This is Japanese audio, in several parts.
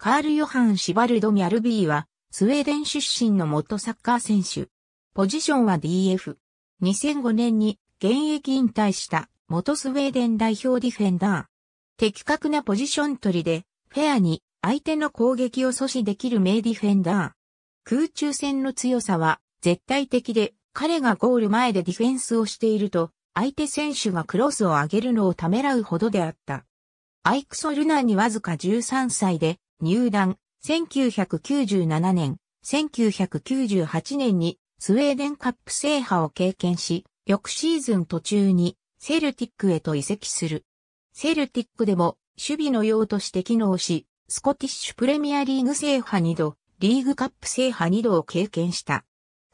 カール・ヨハン・シバルド・ミャルビーは、スウェーデン出身の元サッカー選手。ポジションは DF。2005年に現役引退した元スウェーデン代表ディフェンダー。的確なポジション取りで、フェアに相手の攻撃を阻止できる名ディフェンダー。空中戦の強さは絶対的で、彼がゴール前でディフェンスをしていると、相手選手がクロスを上げるのをためらうほどであった。アイクソルナにわずか13歳で入団、1997年、1998年にスウェーデンカップ制覇を経験し、翌シーズン途中にセルティックへと移籍する。セルティックでも守備の用として機能し、スコティッシュプレミアリーグ制覇2度、リーグカップ制覇2度を経験した。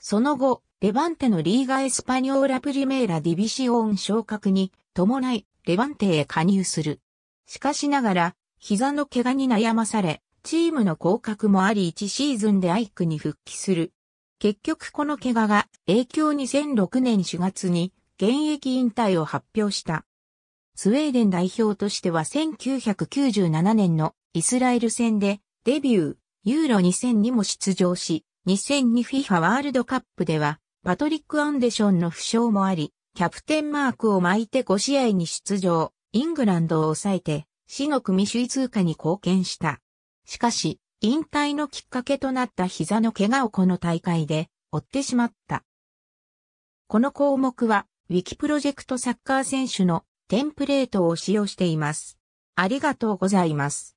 その後、レバンテのリーガエスパニョーラプリメーラディビシオン昇格に伴い、レバンテへ加入する。しかしながら、膝の怪我に悩まされ、チームの降格もあり1シーズンでアイクに復帰する。結局この怪我が影響2006年4月に現役引退を発表した。スウェーデン代表としては1997年のイスラエル戦でデビュー、ユーロ2000にも出場し、2002FIFA ワールドカップではパトリック・アンデションの負傷もあり、キャプテンマークを巻いて5試合に出場、イングランドを抑えて死の組首位通過に貢献した。しかし、引退のきっかけとなった膝の怪我をこの大会で追ってしまった。この項目は、ウィキプロジェクトサッカー選手のテンプレートを使用しています。ありがとうございます。